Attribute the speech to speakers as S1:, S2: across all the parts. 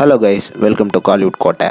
S1: hello guys welcome to Kollywood Kottai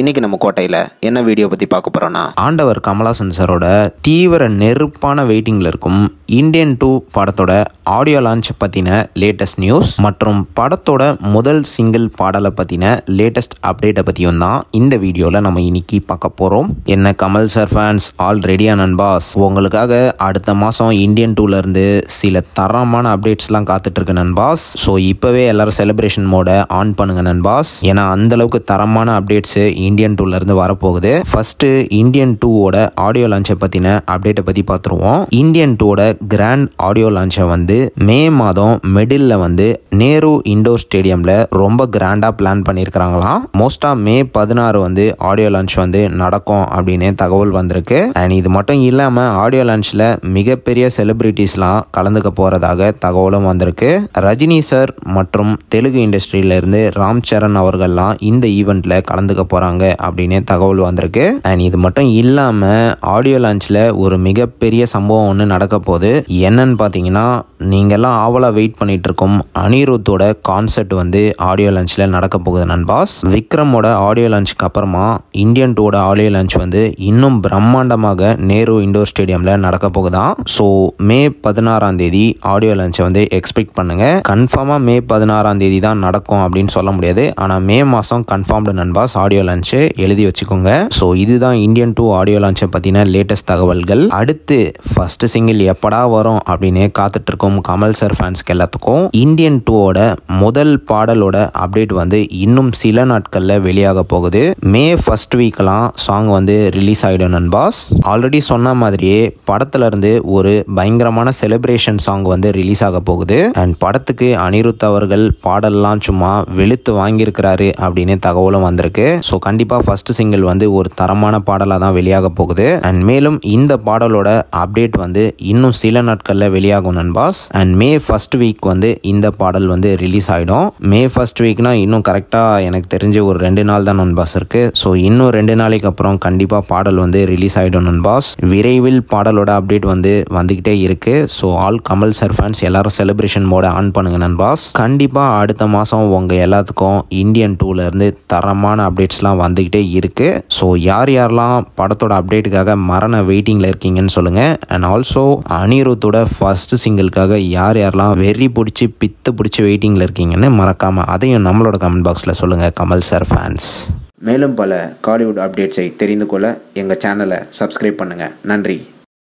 S1: இன்றைக்கி நம்ம கோட்டையில் என்ன வீடியோ பற்றி பார்க்க போகிறோன்னா ஆண்டவர் கமலாசன் சாரோட தீவிர நெருப்பான வெயிட்டிங்கில் இருக்கும் இந்தியன் டூ படத்தோட ஆடியோ லான்ச் பற்றின லேட்டஸ்ட் நியூஸ் மற்றும் படத்தோட முதல் சிங்கிள் பாடலை பற்றின லேட்டஸ்ட் அப்டேட்டை பற்றியும் தான் இந்த வீடியோவில் நம்ம இன்னைக்கு பார்க்க போகிறோம் என்ன கமல் சார் ஃபேன்ஸ் ரெடியா நண்பாஸ் உங்களுக்காக அடுத்த மாதம் இந்தியன் டூலேருந்து சில தரமான அப்டேட்ஸ்லாம் காத்துட்ருக்கு நண்பாஸ் ஸோ இப்போவே எல்லாரும் செலிப்ரேஷன் மோட ஆன் பண்ணுங்க நண்பாஸ் ஏன்னா அந்தளவுக்கு தரமான அப்டேட்ஸு இந்தியன் டூலேருந்து வரப்போகுது ஃபஸ்ட்டு இந்தியன் டூவோட ஆடியோ லான்ச்சை பற்றின அப்டேட்டை பற்றி பார்த்துருவோம் இந்தியன் டூவோட கிராண்ட் ஆடியோ லான்ச்சை வந்து மே மாதம் மிடில் வந்து நேரு இண்டோர் ஸ்டேடியமில் ரொம்ப கிராண்டா பிளான் பண்ணியிருக்கிறாங்களாம் மோஸ்ட்டாக மே பதினாறு வந்து ஆடியோ லான்ச் வந்து நடக்கும் அப்படின்னு தகவல் வந்திருக்கு அண்ட் இது மட்டும் இல்லாமல் ஆடியோ லான்ச்சில் மிகப்பெரிய செலிப்ரிட்டிஸ்லாம் கலந்துக்க போகிறதாக தகவலும் வந்திருக்கு ரஜினி சார் மற்றும் தெலுங்கு இண்டஸ்ட்ரியிலேருந்து ராம் சரண் அவர்கள்லாம் இந்த ஈவெண்ட்டில் கலந்துக்க போகிறாங்க அப்படின்னு தகவல் வந்திருக்கு அண்ட் இது மட்டும் இல்லாமல் ஆடியோ லான்ச்ல ஒரு மிகப்பெரிய சம்பவம் ஒன்று நடக்க போகுது என்னன்னு பார்த்தீங்கன்னா நீங்கள்லாம் ஆவலாக வெயிட் பண்ணிட்டு இருக்கோம் அனிருத்தோட கான்சர்ட் வந்து ஆடியோ லஞ்சில் நடக்க போகுது நண்பாஸ் விக்ரமோட ஆடியோ லஞ்சுக்கு அப்புறமா இந்தியன் டூவோட ஆடியோ லஞ்ச் வந்து இன்னும் பிரம்மாண்டமாக நேரு இண்டோர் ஸ்டேடியமில் நடக்க போகுதான் ஸோ மே பதினாறாம் தேதி ஆடியோ லஞ்சை வந்து எக்ஸ்பெக்ட் பண்ணுங்க கன்ஃபார்மாக மே பதினாறாம் தேதி தான் நடக்கும் அப்படின்னு சொல்ல முடியாது ஆனால் மே மாதம் கன்ஃபார்ம்டு நண்பாஸ் ஆடியோ லஞ்சு எழுதி வச்சுக்கோங்க ஸோ இதுதான் இந்தியன் டூ ஆடியோ லான்ச்சை பற்றின லேட்டஸ்ட் தகவல்கள் அடுத்து ஃபஸ்ட்டு சிங்கிள் எப்படா வரும் அப்படின்னு காத்துட்ருக்கோம் இருக்கும் கமல் சார் ஃபேன்ஸ்க்கு எல்லாத்துக்கும் இந்தியன் டூவோட முதல் பாடலோட அப்டேட் வந்து இன்னும் சில நாட்களில் வெளியாக போகுது மே ஃபர்ஸ்ட் வீக்கெலாம் சாங் வந்து ரிலீஸ் ஆகிடும் நண்பாஸ் ஆல்ரெடி சொன்ன மாதிரியே படத்துலேருந்து ஒரு பயங்கரமான செலிப்ரேஷன் சாங் வந்து ரிலீஸ் ஆக போகுது அண்ட் படத்துக்கு அனிருத் அவர்கள் பாடல்லாம் சும்மா வெளுத்து வாங்கியிருக்கிறாரு அப்படின்னு தகவலும் வந்திருக்கு ஸோ கண்டிப்பாக ஃபர்ஸ்ட் சிங்கிள் வந்து ஒரு தரமான பாடலாக தான் வெளியாக போகுது அண்ட் மேலும் இந்த பாடலோட அப்டேட் வந்து இன்னும் சில நாட்களில் வெளியாகும் நண்பாஸ் அண்ட் மே ஃபர்ஸ்ட் வீக் வந்து இந்த பாடல் வந்து ரிலீஸ் ஆகிடும் மே ஃபஸ்ட் வீக்னா இன்னும் கரெக்டாக எனக்கு தெரிஞ்சு ஒரு ரெண்டு நாள் தான் நண்பாஸ் இருக்குது ஸோ இன்னும் ரெண்டு நாளைக்கு அப்புறம் கண்டிப்பாக பாடல் வந்து ரிலீஸ் ஆகிடும் நண்பாஸ் விரைவில் பாடலோட அப்டேட் வந்து வந்துக்கிட்டே இருக்குது so all Kamal sir fans எல்லாரும் செலிப்ரேஷன் மோட ஆன் பண்ணுங்க நண்பாஸ் கண்டிப்பாக அடுத்த மாதம் உங்கள் எல்லாத்துக்கும் இந்தியன் டூலேருந்து தரமான அப்டேட்ஸ்லாம் வந்துக்கிட்டே இருக்குது ஸோ யார் யாரெல்லாம் படத்தோட அப்டேட்டுக்காக மரண வெயிட்டிங்கில் இருக்கீங்கன்னு சொல்லுங்கள் அண்ட் ஆல்சோ அனிருத்தோட ஃபர்ஸ்ட் சிங்கிள்காக அதுக்காக யார் யாரெல்லாம் வெறி பிடிச்சி பித்து பிடிச்சி வெயிட்டிங்கில் இருக்கீங்கன்னு மறக்காமல் அதையும் நம்மளோட கமெண்ட் பாக்ஸில் சொல்லுங்கள் கமல் சார் ஃபேன்ஸ் மேலும் பல காலிவுட் அப்டேட்ஸை தெரிந்து கொள்ள எங்கள் சேனலை சப்ஸ்கிரைப் பண்ணுங்கள் நன்றி